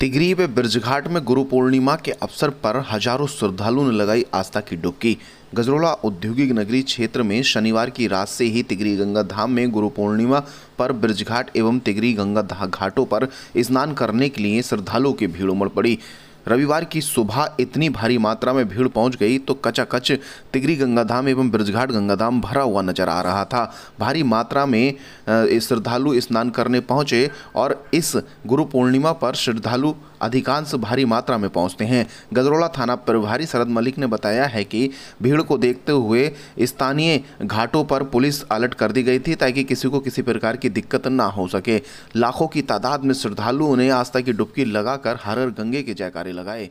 तिगरी व ब्रजघाट में गुरु पूर्णिमा के अवसर पर हजारों श्रद्धालुओं ने लगाई आस्था की डुबकी गजरोला औद्योगिक नगरी क्षेत्र में शनिवार की रात से ही तिगरी गंगा धाम में गुरु पूर्णिमा पर ब्रजघाट एवं तिगरी गंगा घाटों पर स्नान करने के लिए श्रद्धालुओं की भीड़ उमड़ पड़ी रविवार की सुबह इतनी भारी मात्रा में भीड़ पहुंच गई तो कचाकच तिगरी गंगाधाम एवं ब्रजघाट गंगाधाम भरा हुआ नजर आ रहा था भारी मात्रा में श्रद्धालु स्नान करने पहुंचे और इस गुरु पूर्णिमा पर श्रद्धालु अधिकांश भारी मात्रा में पहुंचते हैं गजरोला थाना प्रभारी शरद मलिक ने बताया है कि भीड़ को देखते हुए स्थानीय घाटों पर पुलिस अलर्ट कर दी गई थी ताकि किसी को किसी प्रकार की दिक्कत ना हो सके लाखों की तादाद में श्रद्धालुओं ने आस्था की डुबकी लगाकर हर हर गंगे के जयकारे लगाए